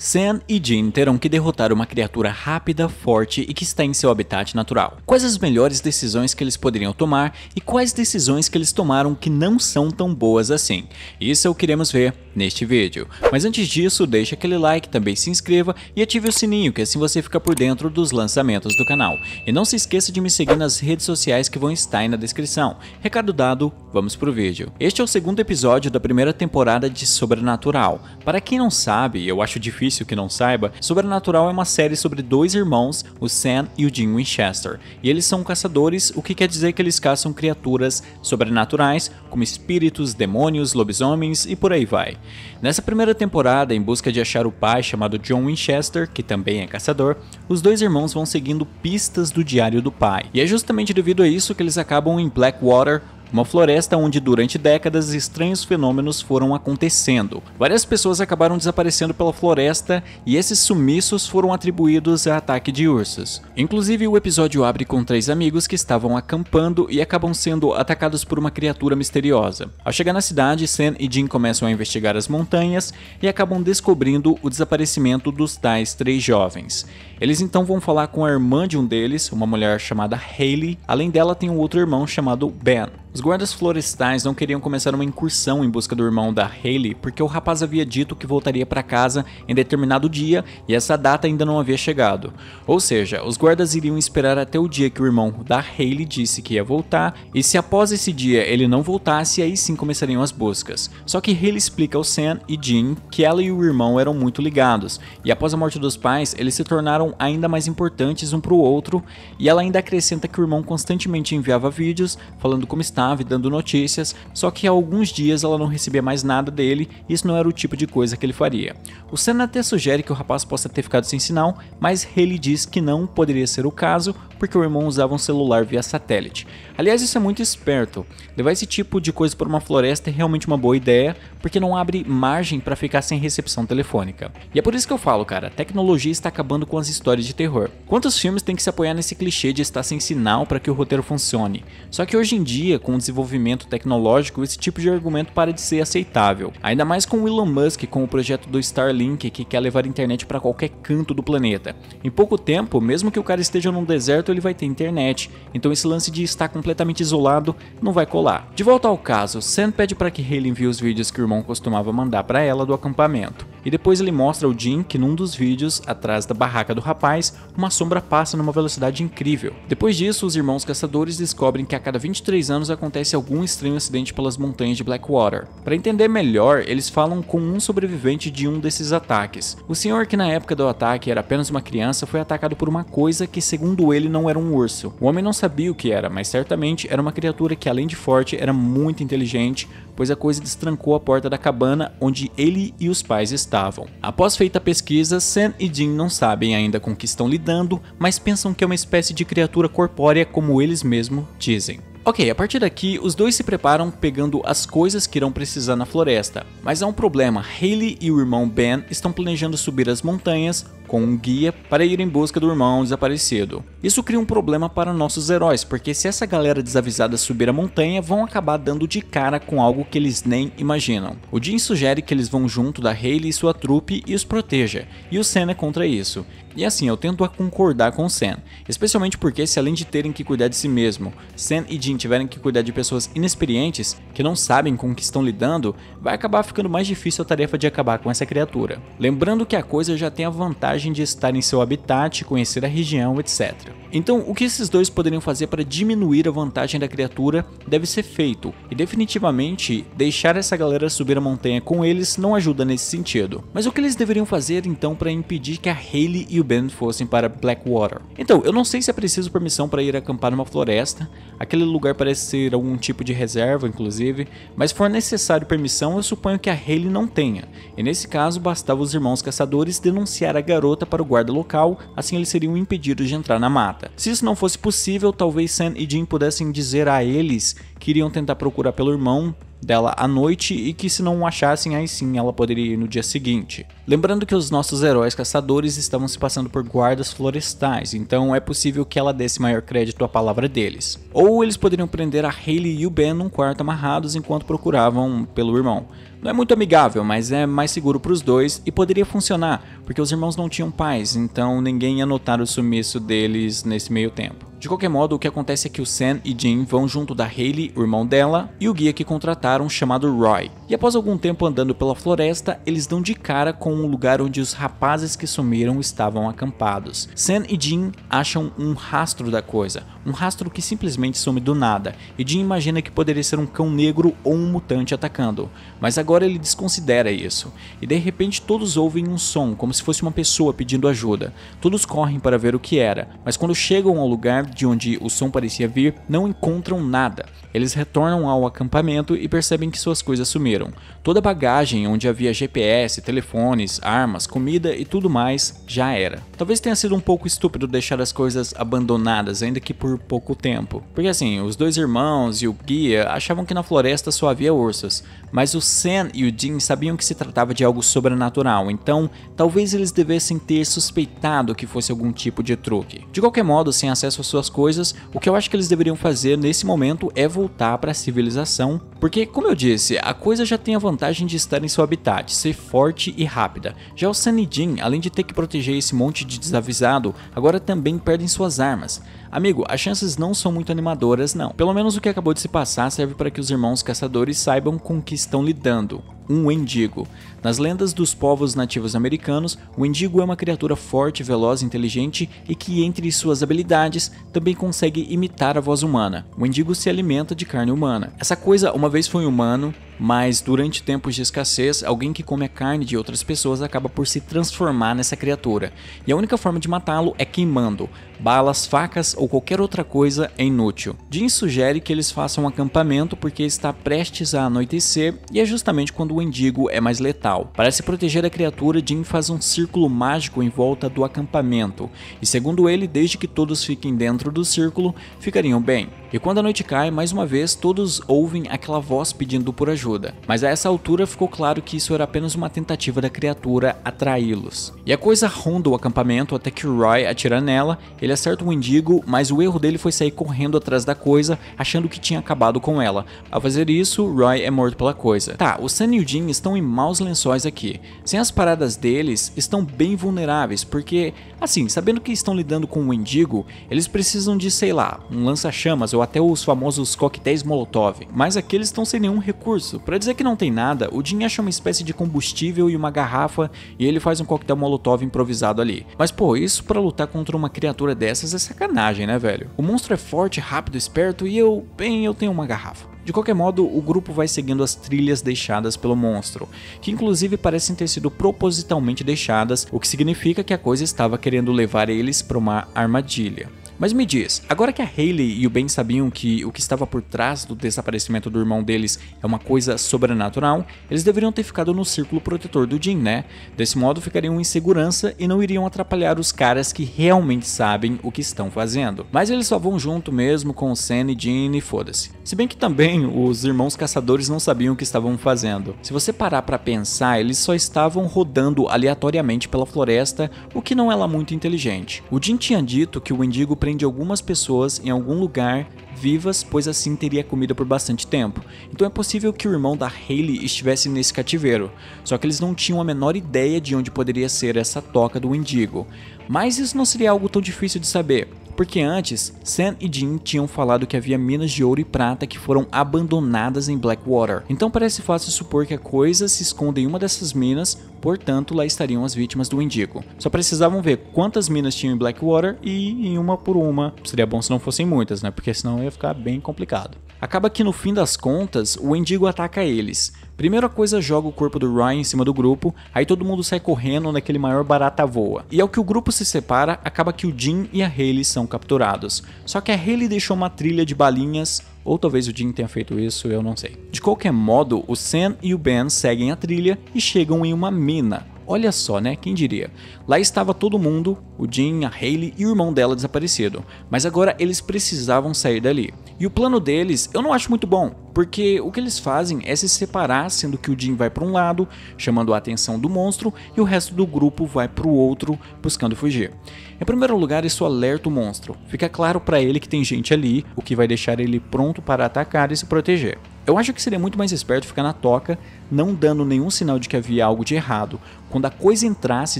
Sam e Jean terão que derrotar uma criatura rápida, forte e que está em seu habitat natural. Quais as melhores decisões que eles poderiam tomar e quais decisões que eles tomaram que não são tão boas assim? Isso é o que iremos ver neste vídeo. Mas antes disso, deixa aquele like, também se inscreva e ative o sininho que assim você fica por dentro dos lançamentos do canal. E não se esqueça de me seguir nas redes sociais que vão estar aí na descrição. Recado dado, vamos pro vídeo. Este é o segundo episódio da primeira temporada de Sobrenatural. Para quem não sabe, eu acho difícil difícil que não saiba, Sobrenatural é uma série sobre dois irmãos, o Sam e o Jim Winchester, e eles são caçadores, o que quer dizer que eles caçam criaturas sobrenaturais, como espíritos, demônios, lobisomens e por aí vai. Nessa primeira temporada, em busca de achar o pai chamado John Winchester, que também é caçador, os dois irmãos vão seguindo pistas do diário do pai. E é justamente devido a isso que eles acabam em Blackwater, uma floresta onde durante décadas estranhos fenômenos foram acontecendo. Várias pessoas acabaram desaparecendo pela floresta e esses sumiços foram atribuídos a ataque de ursos. Inclusive, o episódio abre com três amigos que estavam acampando e acabam sendo atacados por uma criatura misteriosa. Ao chegar na cidade, Sam e Jim começam a investigar as montanhas e acabam descobrindo o desaparecimento dos tais três jovens. Eles então vão falar com a irmã de um deles, uma mulher chamada Haley. Além dela, tem um outro irmão chamado Ben. Os guardas florestais não queriam começar uma incursão em busca do irmão da Haley porque o rapaz havia dito que voltaria para casa em determinado dia e essa data ainda não havia chegado. Ou seja, os guardas iriam esperar até o dia que o irmão da Haley disse que ia voltar e se após esse dia ele não voltasse, aí sim começariam as buscas. Só que Haley explica ao Sam e Jean que ela e o irmão eram muito ligados e após a morte dos pais, eles se tornaram ainda mais importantes um para o outro e ela ainda acrescenta que o irmão constantemente enviava vídeos falando como estava nave dando notícias, só que há alguns dias ela não recebia mais nada dele e isso não era o tipo de coisa que ele faria. O Senna até sugere que o rapaz possa ter ficado sem sinal, mas Haley diz que não poderia ser o caso porque o irmão usava um celular via satélite. Aliás, isso é muito esperto. Levar esse tipo de coisa para uma floresta é realmente uma boa ideia, porque não abre margem para ficar sem recepção telefônica. E é por isso que eu falo, cara, a tecnologia está acabando com as histórias de terror. Quantos filmes têm que se apoiar nesse clichê de estar sem sinal para que o roteiro funcione? Só que hoje em dia, com o desenvolvimento tecnológico, esse tipo de argumento para de ser aceitável. Ainda mais com Elon Musk com o projeto do Starlink que quer levar internet para qualquer canto do planeta. Em pouco tempo, mesmo que o cara esteja num deserto, ele vai ter internet. Então esse lance de estar completamente isolado não vai colar. De volta ao caso, Sam pede para que Helen envie os vídeos que o irmão costumava mandar para ela do acampamento. E depois ele mostra ao Jim que num dos vídeos, atrás da barraca do rapaz, uma sombra passa numa velocidade incrível. Depois disso, os irmãos caçadores descobrem que a cada 23 anos acontece algum estranho acidente pelas montanhas de Blackwater. Para entender melhor, eles falam com um sobrevivente de um desses ataques. O senhor que na época do ataque era apenas uma criança foi atacado por uma coisa que segundo ele não era um urso. O homem não sabia o que era, mas certamente era uma criatura que além de forte era muito inteligente, pois a coisa destrancou a porta da cabana onde ele e os pais estavam. Após feita a pesquisa, Sam e Jim não sabem ainda com que estão lidando, mas pensam que é uma espécie de criatura corpórea como eles mesmos dizem. Ok, a partir daqui, os dois se preparam pegando as coisas que irão precisar na floresta, mas há um problema, Haley e o irmão Ben estão planejando subir as montanhas com um guia para ir em busca do irmão desaparecido. Isso cria um problema para nossos heróis, porque se essa galera desavisada subir a montanha, vão acabar dando de cara com algo que eles nem imaginam. O Jim sugere que eles vão junto da Haley e sua trupe e os proteja, e o Senna é contra isso. E assim, eu tento a concordar com Sen, especialmente porque se além de terem que cuidar de si mesmo, Sen e Jin tiverem que cuidar de pessoas inexperientes que não sabem com o que estão lidando, vai acabar ficando mais difícil a tarefa de acabar com essa criatura. Lembrando que a coisa já tem a vantagem de estar em seu habitat, conhecer a região, etc. Então, o que esses dois poderiam fazer para diminuir a vantagem da criatura deve ser feito, e definitivamente deixar essa galera subir a montanha com eles não ajuda nesse sentido. Mas o que eles deveriam fazer então para impedir que a Hayley e o Ben fossem para Blackwater. Então, eu não sei se é preciso permissão para ir acampar numa floresta, aquele lugar parece ser algum tipo de reserva, inclusive, mas se for necessário permissão, eu suponho que a Haley não tenha, e nesse caso bastava os irmãos caçadores denunciar a garota para o guarda local, assim eles seriam impedidos de entrar na mata. Se isso não fosse possível, talvez Sam e Jim pudessem dizer a eles que iriam tentar procurar pelo irmão, dela à noite e que se não achassem, aí sim ela poderia ir no dia seguinte. Lembrando que os nossos heróis caçadores estavam se passando por guardas florestais, então é possível que ela desse maior crédito à palavra deles. Ou eles poderiam prender a Haley e o Ben num quarto amarrados enquanto procuravam pelo irmão. Não é muito amigável, mas é mais seguro para os dois e poderia funcionar, porque os irmãos não tinham pais, então ninguém ia notar o sumiço deles nesse meio tempo. De qualquer modo, o que acontece é que o Sam e Jim vão junto da Hayley, o irmão dela, e o guia é que contrataram chamado Roy. E após algum tempo andando pela floresta, eles dão de cara com um lugar onde os rapazes que sumiram estavam acampados. Sam e Jin acham um rastro da coisa, um rastro que simplesmente some do nada, e Jim imagina que poderia ser um cão negro ou um mutante atacando, mas agora ele desconsidera isso, e de repente todos ouvem um som, como se fosse uma pessoa pedindo ajuda. Todos correm para ver o que era, mas quando chegam ao lugar de onde o som parecia vir, não encontram nada. Eles retornam ao acampamento e percebem que suas coisas sumiram perceberam. Toda bagagem onde havia GPS, telefones, armas, comida e tudo mais já era. Talvez tenha sido um pouco estúpido deixar as coisas abandonadas, ainda que por pouco tempo. Porque assim, os dois irmãos e o guia achavam que na floresta só havia ursas, mas o Sen e o Jin sabiam que se tratava de algo sobrenatural, então talvez eles devessem ter suspeitado que fosse algum tipo de truque. De qualquer modo, sem acesso às suas coisas, o que eu acho que eles deveriam fazer nesse momento é voltar para a civilização, porque como eu disse, a coisa já tem a vantagem de estar em seu habitat, ser forte e rápida. Já o Sunny Jin, além de ter que proteger esse monte de desavisado, agora também perdem suas armas. Amigo, as chances não são muito animadoras não. Pelo menos o que acabou de se passar serve para que os irmãos caçadores saibam com o que estão lidando um Wendigo. Nas lendas dos povos nativos americanos, o Wendigo é uma criatura forte, veloz, inteligente e que, entre suas habilidades, também consegue imitar a voz humana. O Wendigo se alimenta de carne humana. Essa coisa uma vez foi humano, mas durante tempos de escassez, alguém que come a carne de outras pessoas acaba por se transformar nessa criatura. E a única forma de matá-lo é queimando balas, facas ou qualquer outra coisa é inútil. Jim sugere que eles façam acampamento porque está prestes a anoitecer e é justamente quando o indigo é mais letal. Para se proteger da criatura, Jim faz um círculo mágico em volta do acampamento e, segundo ele, desde que todos fiquem dentro do círculo, ficariam bem. E quando a noite cai, mais uma vez todos ouvem aquela voz pedindo por ajuda, mas a essa altura ficou claro que isso era apenas uma tentativa da criatura atraí-los. E a coisa ronda o acampamento até que Roy atira nela, ele acerta o um mas o erro dele foi sair correndo atrás da coisa, achando que tinha acabado com ela. Ao fazer isso, Roy é morto pela coisa. Tá, o Sam e o Jim estão em maus lençóis aqui. Sem as paradas deles, estão bem vulneráveis, porque, assim, sabendo que estão lidando com um indigo, eles precisam de, sei lá, um lança-chamas ou até os famosos coquetéis Molotov, mas aqui eles estão sem nenhum recurso. Para dizer que não tem nada, o Jim acha uma espécie de combustível e uma garrafa e ele faz um coquetel Molotov improvisado ali. Mas pô, isso para lutar contra uma criatura dessas é sacanagem, né, velho? O monstro é forte, rápido, esperto e eu, bem, eu tenho uma garrafa. De qualquer modo, o grupo vai seguindo as trilhas deixadas pelo monstro, que inclusive parecem ter sido propositalmente deixadas, o que significa que a coisa estava querendo levar eles para uma armadilha. Mas me diz, agora que a Hayley e o Ben sabiam que o que estava por trás do desaparecimento do irmão deles é uma coisa sobrenatural, eles deveriam ter ficado no círculo protetor do Jim, né? Desse modo ficariam em segurança e não iriam atrapalhar os caras que realmente sabem o que estão fazendo. Mas eles só vão junto mesmo com Sam e Jim e foda-se. Se bem que também os irmãos caçadores não sabiam o que estavam fazendo. Se você parar para pensar, eles só estavam rodando aleatoriamente pela floresta, o que não é lá muito inteligente. O Jim tinha dito que o indigo prende algumas pessoas em algum lugar vivas, pois assim teria comida por bastante tempo. Então é possível que o irmão da Haley estivesse nesse cativeiro, só que eles não tinham a menor ideia de onde poderia ser essa toca do Indigo. Mas isso não seria algo tão difícil de saber, porque antes Sam e Jim tinham falado que havia minas de ouro e prata que foram abandonadas em Blackwater. Então parece fácil supor que a coisa se esconde em uma dessas minas Portanto, lá estariam as vítimas do Indigo. Só precisavam ver quantas minas tinham em Blackwater e em uma por uma. Seria bom se não fossem muitas, né? Porque senão ia ficar bem complicado. Acaba que no fim das contas, o Indigo ataca eles. Primeira coisa, joga o corpo do Ryan em cima do grupo, aí todo mundo sai correndo naquele maior barata voa. E ao que o grupo se separa, acaba que o Jim e a Haley são capturados. Só que a Haley deixou uma trilha de balinhas ou talvez o Jim tenha feito isso, eu não sei. De qualquer modo, o Sam e o Ben seguem a trilha e chegam em uma mina, Olha só, né? Quem diria? Lá estava todo mundo, o Jim, a Haley e o irmão dela desaparecido. Mas agora eles precisavam sair dali. E o plano deles eu não acho muito bom porque o que eles fazem é se separar, sendo que o Jim vai para um lado, chamando a atenção do monstro, e o resto do grupo vai para o outro, buscando fugir. Em primeiro lugar, isso alerta o monstro. Fica claro para ele que tem gente ali, o que vai deixar ele pronto para atacar e se proteger. Eu acho que seria muito mais esperto ficar na toca, não dando nenhum sinal de que havia algo de errado. Quando a coisa entrasse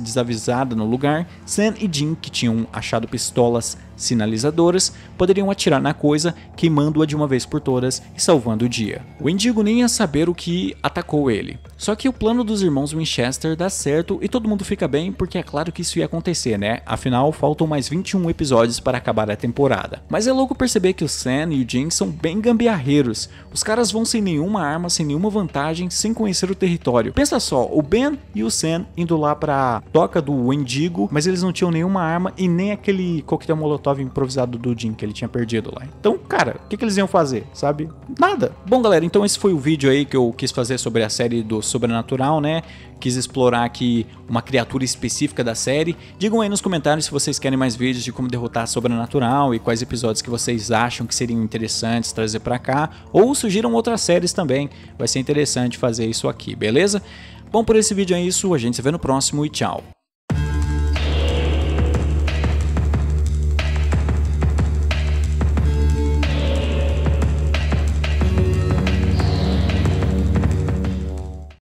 desavisada no lugar, Sam e Jim, que tinham achado pistolas sinalizadoras, poderiam atirar na coisa, queimando-a de uma vez por todas e salvando o dia. O indigo nem ia saber o que atacou ele. Só que o plano dos irmãos Winchester dá certo e todo mundo fica bem, porque é claro que isso ia acontecer, né? Afinal, faltam mais 21 episódios para acabar a temporada. Mas é louco perceber que o Sam e o Jim são bem gambiarreiros. Os caras vão sem nenhuma arma, sem nenhuma vantagem, sem conhecer o território. Pensa só, o Ben e o Sam indo lá para a toca do Indigo, mas eles não tinham nenhuma arma e nem aquele coquetel molotov molotov improvisado do Jim que ele tinha perdido lá. Então, cara, o que, que eles iam fazer, sabe? Nada. Bom, galera, então esse foi o vídeo aí que eu quis fazer sobre a série do Sobrenatural, né? Quis explorar aqui uma criatura específica da série. Digam aí nos comentários se vocês querem mais vídeos de como derrotar a Sobrenatural e quais episódios que vocês acham que seriam interessantes trazer para cá. Ou sugiram outras séries também. Vai ser interessante fazer isso aqui, beleza? Bom, por esse vídeo é isso. A gente se vê no próximo e tchau.